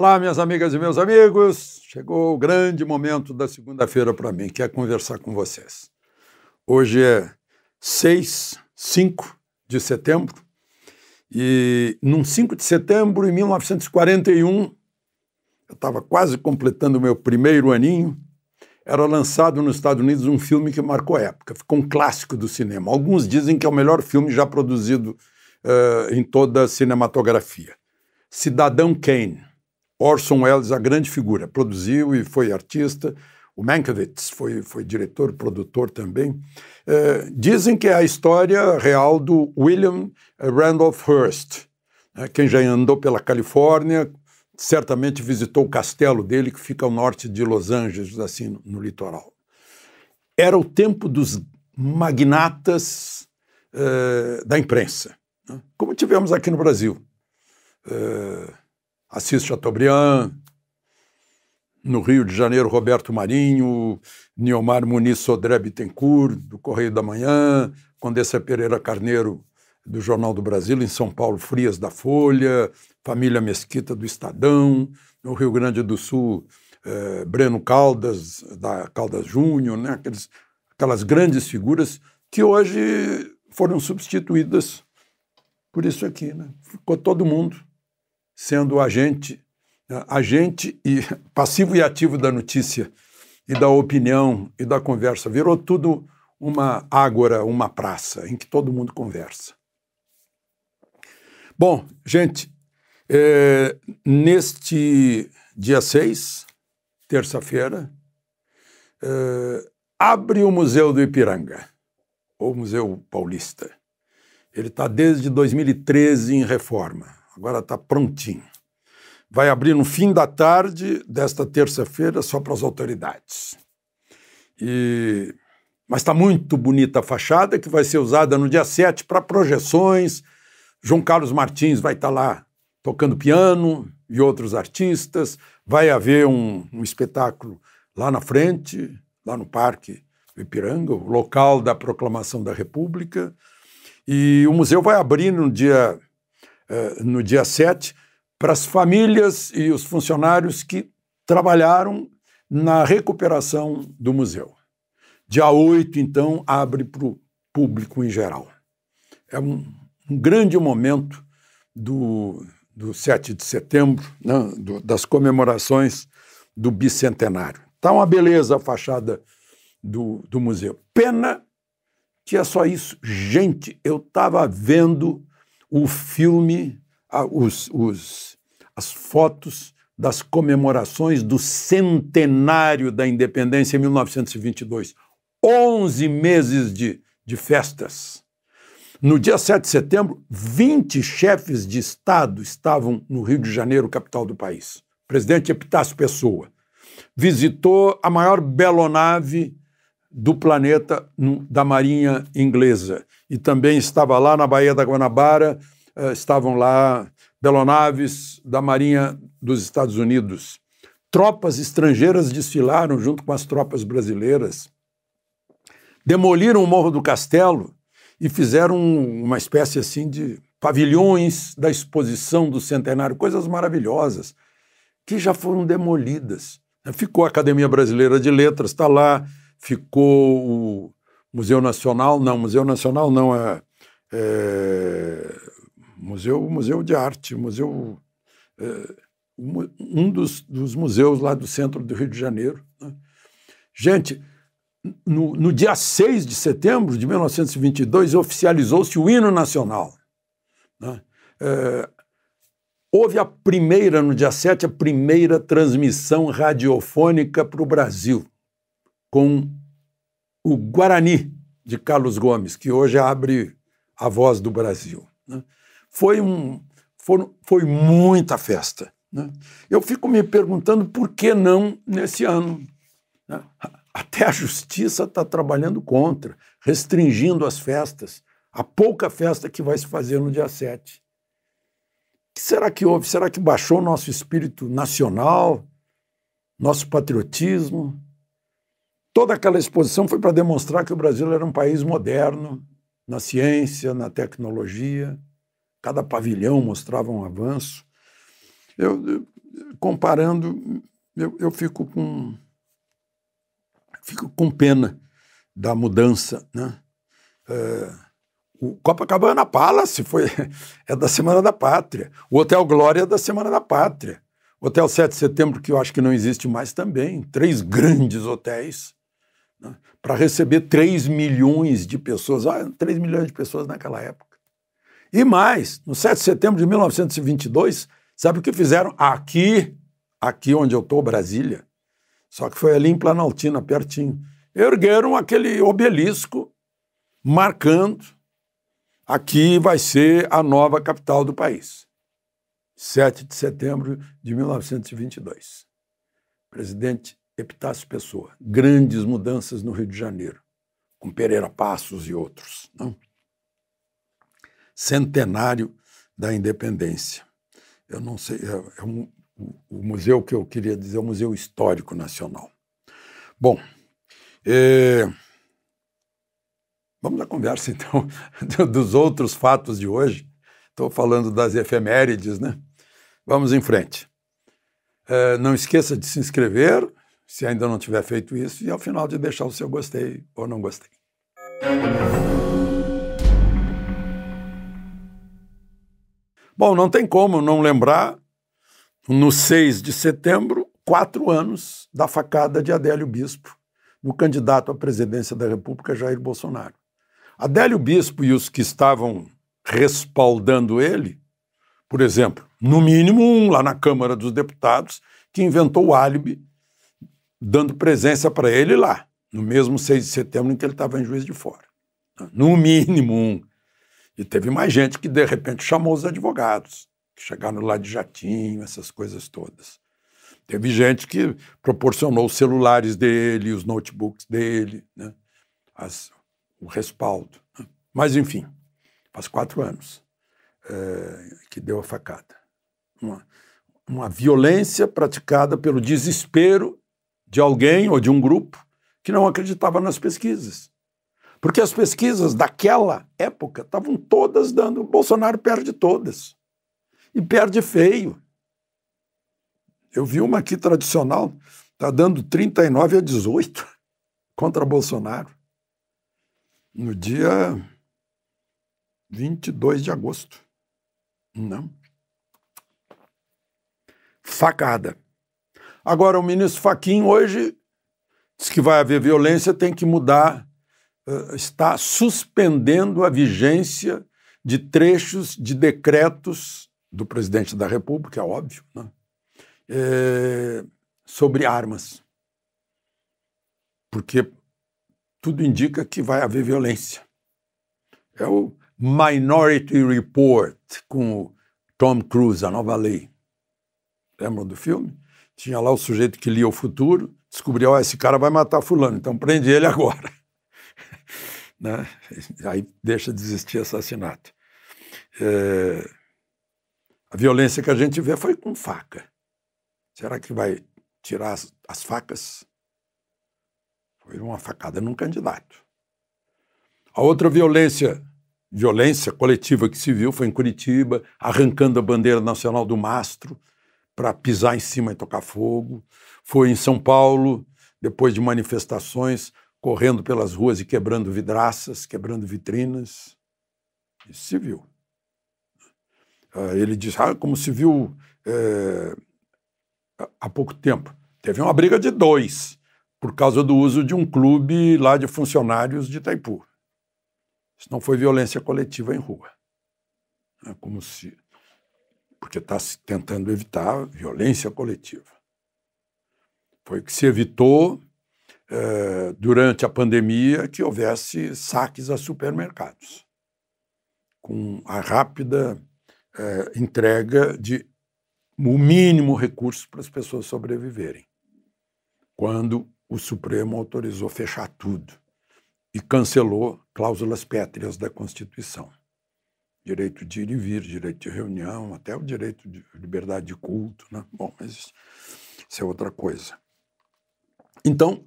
Olá, minhas amigas e meus amigos. Chegou o grande momento da segunda-feira para mim, que é conversar com vocês. Hoje é 6, 5 de setembro. E num 5 de setembro de 1941, eu estava quase completando o meu primeiro aninho, era lançado nos Estados Unidos um filme que marcou época, ficou um clássico do cinema. Alguns dizem que é o melhor filme já produzido uh, em toda a cinematografia. Cidadão Kane Orson Welles, a grande figura, produziu e foi artista. O Mankiewicz foi, foi diretor, produtor também. É, dizem que é a história real do William Randolph Hearst. Né? Quem já andou pela Califórnia certamente visitou o castelo dele, que fica ao norte de Los Angeles, assim, no, no litoral. Era o tempo dos magnatas é, da imprensa, né? como tivemos aqui no Brasil. É, Assis Chateaubriand, no Rio de Janeiro, Roberto Marinho, Niomar Muniz Sodré Bittencourt, do Correio da Manhã, Condessa Pereira Carneiro, do Jornal do Brasil, em São Paulo, Frias da Folha, Família Mesquita do Estadão, no Rio Grande do Sul, eh, Breno Caldas, da Caldas Júnior, né? Aqueles, aquelas grandes figuras que hoje foram substituídas por isso aqui. Né? Ficou todo mundo sendo agente, né, agente e passivo e ativo da notícia e da opinião e da conversa. Virou tudo uma ágora, uma praça em que todo mundo conversa. Bom, gente, é, neste dia 6, terça-feira, é, abre o Museu do Ipiranga, ou Museu Paulista. Ele está desde 2013 em reforma. Agora está prontinho. Vai abrir no fim da tarde desta terça-feira só para as autoridades. E... Mas está muito bonita a fachada que vai ser usada no dia 7 para projeções. João Carlos Martins vai estar tá lá tocando piano e outros artistas. Vai haver um, um espetáculo lá na frente, lá no Parque do Ipiranga, o local da proclamação da República. E o museu vai abrir no dia eh, no dia 7 para as famílias e os funcionários que trabalharam na recuperação do museu. Dia 8, então, abre para o público em geral. É um, um grande momento do, do 7 de setembro, né, do, das comemorações do bicentenário. Está uma beleza a fachada do, do museu. Pena que é só isso. Gente, eu estava vendo o filme, a, os, os, as fotos das comemorações do centenário da independência em 1922. 11 meses de, de festas. No dia 7 de setembro, 20 chefes de Estado estavam no Rio de Janeiro, capital do país. O presidente Epitácio Pessoa visitou a maior belonave do planeta da Marinha Inglesa. E também estava lá na Baía da Guanabara, eh, estavam lá belonaves da Marinha dos Estados Unidos. Tropas estrangeiras desfilaram junto com as tropas brasileiras, demoliram o Morro do Castelo e fizeram uma espécie assim de pavilhões da exposição do centenário, coisas maravilhosas que já foram demolidas. Ficou a Academia Brasileira de Letras, está lá, ficou o Museu Nacional, não, Museu Nacional não é, é museu, museu de arte, museu é, um dos, dos museus lá do centro do Rio de Janeiro. Né? Gente, no, no, dia 6 de setembro de 1922 oficializou-se o hino nacional. Né? É, houve a primeira, no dia 7, a primeira transmissão radiofônica para o Brasil com o Guarani de Carlos Gomes, que hoje abre a voz do Brasil. Né? Foi, um, foi foi muita festa. Né? Eu fico me perguntando por que não nesse ano. Né? Até a justiça está trabalhando contra, restringindo as festas, a pouca festa que vai se fazer no dia 7. O que será que houve? Será que baixou o nosso espírito nacional, nosso patriotismo? Toda aquela exposição foi para demonstrar que o Brasil era um país moderno, na ciência, na tecnologia. Cada pavilhão mostrava um avanço. Eu, eu comparando, eu, eu fico com fico com pena da mudança, né? É, o Copacabana Palace foi, é da Semana da Pátria. O Hotel Glória é da Semana da Pátria. O Hotel 7 de Setembro, que eu acho que não existe mais também. Três grandes hotéis né, para receber 3 milhões de pessoas. Olha, ah, 3 milhões de pessoas naquela época. E mais, no 7 de setembro de 1922, sabe o que fizeram aqui, aqui onde eu estou, Brasília? Só que foi ali em Planaltina, pertinho. Ergueram aquele obelisco marcando aqui vai ser a nova capital do país. 7 de setembro de 1922. presidente Epitácio Pessoa, grandes mudanças no Rio de Janeiro, com Pereira Passos e outros. Não? Centenário da Independência. Eu não sei, é, é um, o museu que eu queria dizer é o Museu Histórico Nacional. Bom, é... vamos à conversa então dos outros fatos de hoje. Estou falando das efemérides, né? Vamos em frente. É, não esqueça de se inscrever se ainda não tiver feito isso, e ao final de deixar o seu gostei ou não gostei. Bom, não tem como não lembrar, no 6 de setembro, quatro anos da facada de Adélio Bispo, no candidato à presidência da República, Jair Bolsonaro. Adélio Bispo e os que estavam respaldando ele, por exemplo, no mínimo um lá na Câmara dos Deputados, que inventou o álibi dando presença para ele lá, no mesmo 6 de setembro em que ele estava em Juiz de Fora. No mínimo um. E teve mais gente que, de repente, chamou os advogados, que chegaram lá de jatinho, essas coisas todas. Teve gente que proporcionou os celulares dele, os notebooks dele, né? As, o respaldo. Né? Mas, enfim, faz quatro anos é, que deu a facada. Uma, uma violência praticada pelo desespero de alguém ou de um grupo que não acreditava nas pesquisas. Porque as pesquisas daquela época estavam todas dando. Bolsonaro perde todas. E perde feio. Eu vi uma aqui tradicional, está dando 39 a 18 contra Bolsonaro. No dia 22 de agosto. Não. Facada. Agora, o ministro Faquim hoje diz que vai haver violência, tem que mudar, eh, está suspendendo a vigência de trechos de decretos do presidente da República, é óbvio, né? é, sobre armas. Porque tudo indica que vai haver violência. É o Minority Report com o Tom Cruise, a nova lei. Lembram do filme? Tinha lá o sujeito que lia o futuro, descobriu, oh, esse cara vai matar fulano, então prende ele agora. né? Aí deixa de existir assassinato. É... A violência que a gente vê foi com faca. Será que vai tirar as, as facas? Foi uma facada num candidato. A outra violência violência coletiva que se viu foi em Curitiba, arrancando a bandeira nacional do mastro, para pisar em cima e tocar fogo. Foi em São Paulo, depois de manifestações, correndo pelas ruas e quebrando vidraças, quebrando vitrinas. Isso se viu. Ah, ele diz, ah, como se viu é, há pouco tempo. Teve uma briga de dois por causa do uso de um clube lá de funcionários de Itaipu. Isso não foi violência coletiva em rua. É como se porque está se tentando evitar violência coletiva. Foi que se evitou eh, durante a pandemia que houvesse saques a supermercados, com a rápida eh, entrega de o mínimo recurso para as pessoas sobreviverem, quando o Supremo autorizou fechar tudo e cancelou cláusulas pétreas da Constituição direito de ir e vir, direito de reunião, até o direito de liberdade de culto, né? Bom, mas isso é outra coisa. Então,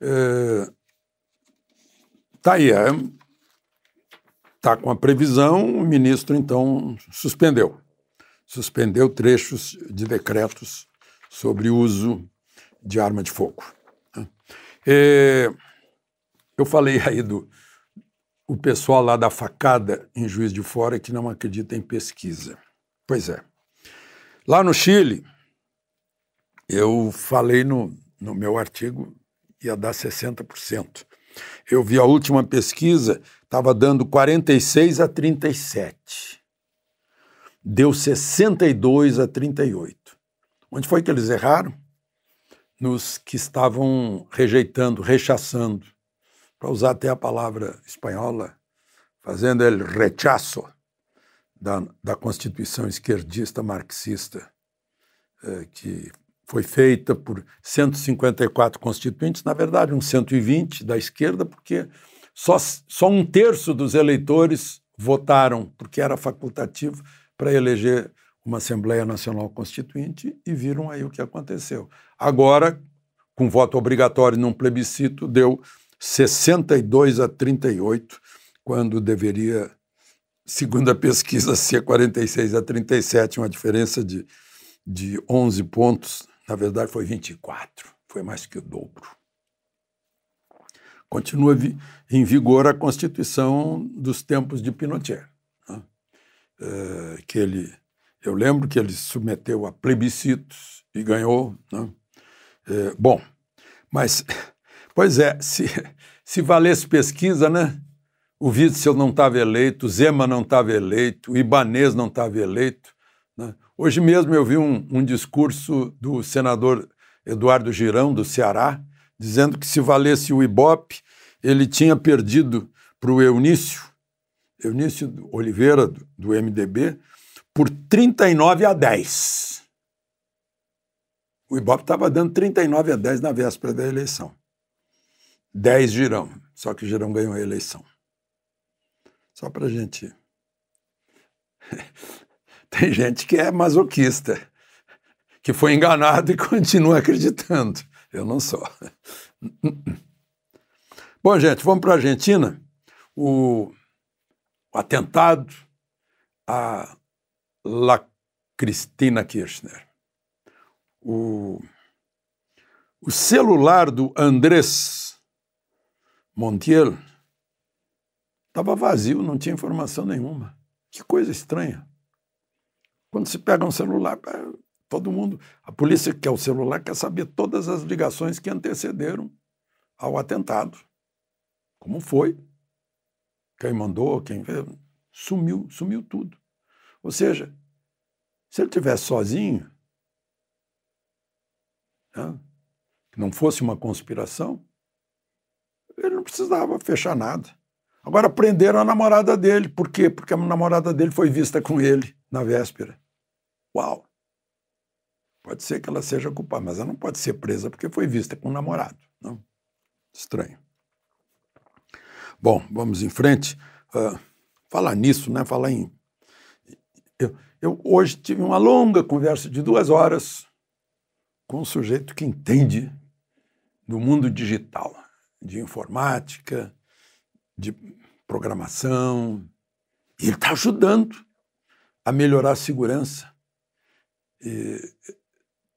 é, tá aí, é, tá com a previsão, o ministro então suspendeu, suspendeu trechos de decretos sobre uso de arma de fogo. É, eu falei aí do, o pessoal lá da facada em Juiz de Fora que não acredita em pesquisa. Pois é. Lá no Chile, eu falei no, no meu artigo, ia dar 60%. Eu vi a última pesquisa, estava dando 46 a 37. Deu 62 a 38. Onde foi que eles erraram? Nos que estavam rejeitando, rechaçando para usar até a palavra espanhola, fazendo o rechaço da, da Constituição esquerdista marxista, eh, que foi feita por 154 constituintes, na verdade, uns 120 da esquerda, porque só, só um terço dos eleitores votaram, porque era facultativo, para eleger uma Assembleia Nacional Constituinte e viram aí o que aconteceu. Agora, com voto obrigatório num plebiscito, deu 62 a 38, quando deveria, segundo a pesquisa, ser 46 a 37, uma diferença de, de 11 pontos. Na verdade, foi 24, foi mais que o dobro. Continua vi, em vigor a Constituição dos tempos de Pinochet, né? é, que ele, eu lembro que ele submeteu a plebiscitos e ganhou. Né? É, bom, mas Pois é, se, se valesse pesquisa, né? O Witzel não estava eleito, Zema não estava eleito, o Ibanez não estava eleito. Né? Hoje mesmo eu vi um, um discurso do senador Eduardo Girão, do Ceará, dizendo que se valesse o Ibope, ele tinha perdido para o Eunício, Eunício Oliveira, do MDB, por 39 a 10. O Ibope estava dando 39 a 10 na véspera da eleição. 10 Girão, só que Girão ganhou a eleição. Só para gente. Tem gente que é masoquista, que foi enganado e continua acreditando. Eu não sou. Bom, gente, vamos para a Argentina. O, o atentado a La Cristina Kirchner. O, o celular do Andrés Montiel, estava vazio, não tinha informação nenhuma. Que coisa estranha. Quando se pega um celular, é, todo mundo, a polícia que quer é o celular quer saber todas as ligações que antecederam ao atentado. Como foi? Quem mandou, quem veio, sumiu, sumiu tudo. Ou seja, se ele tivesse sozinho, né, que não fosse uma conspiração, ele não precisava fechar nada. Agora prenderam a namorada dele. Por quê? Porque a namorada dele foi vista com ele na véspera. Uau! Pode ser que ela seja culpada, mas ela não pode ser presa porque foi vista com o um namorado. Não? Estranho. Bom, vamos em frente. Uh, falar nisso, né? Falar em. Eu, eu hoje tive uma longa conversa de duas horas com um sujeito que entende do mundo digital de informática, de programação. E ele está ajudando a melhorar a segurança e,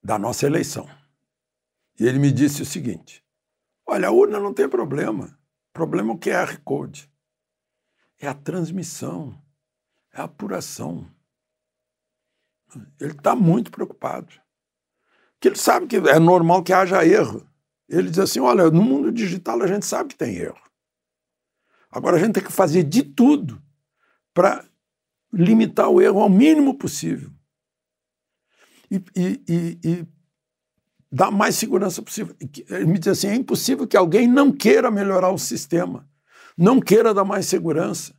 da nossa eleição. E ele me disse o seguinte: olha, a urna não tem problema. O problema é o QR Code. É a transmissão, é a apuração. Ele está muito preocupado. Porque ele sabe que é normal que haja erro. Ele diz assim: olha, no mundo digital a gente sabe que tem erro. Agora a gente tem que fazer de tudo para limitar o erro ao mínimo possível e, e, e, e dar mais segurança possível. Ele me diz assim: é impossível que alguém não queira melhorar o sistema, não queira dar mais segurança.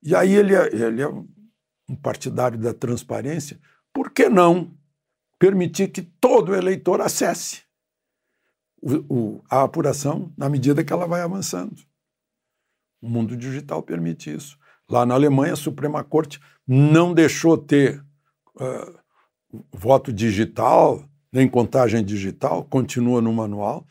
E aí ele é, ele é um partidário da transparência. Por que não permitir que todo eleitor acesse? o, o, a apuração na medida que ela vai avançando. O mundo digital permite isso. Lá na Alemanha, a Suprema Corte não deixou ter uh, voto digital, nem contagem digital, continua no manual,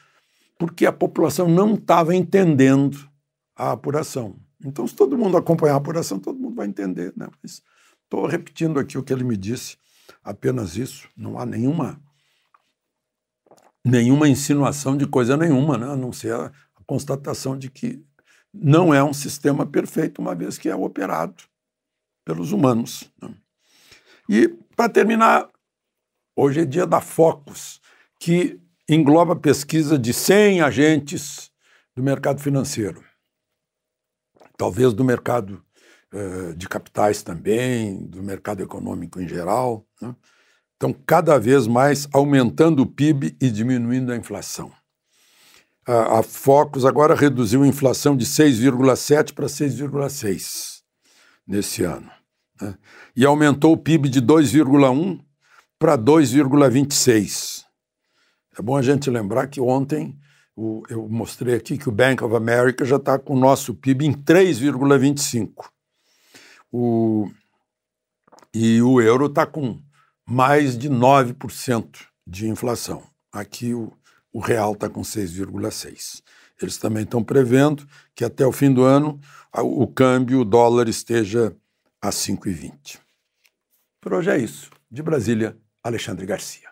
porque a população não estava entendendo a apuração. Então, se todo mundo acompanhar a apuração, todo mundo vai entender. Né? Mas estou repetindo aqui o que ele me disse, apenas isso, não há nenhuma nenhuma insinuação de coisa nenhuma, né? a não ser a, constatação de que não é um sistema perfeito, uma vez que é operado pelos humanos. Né? E, para terminar, hoje é dia da Focus, que engloba pesquisa de 100 agentes do mercado financeiro, talvez do mercado eh, de capitais também, do mercado econômico em geral. Né? Então, cada vez mais aumentando o PIB e diminuindo a inflação. A, a Focus agora reduziu a inflação de 6,7 para 6,6 nesse ano. Né? E aumentou o PIB de 2,1 para 2,26. É bom a gente lembrar que ontem o, eu mostrei aqui que o Bank of America já está com o nosso PIB em 3,25. O, e o euro está com mais de 9% de inflação. Aqui o, o real está com 6,6%. Eles também estão prevendo que até o fim do ano o câmbio, o dólar, esteja a 5,20. Por hoje é isso. De Brasília, Alexandre Garcia.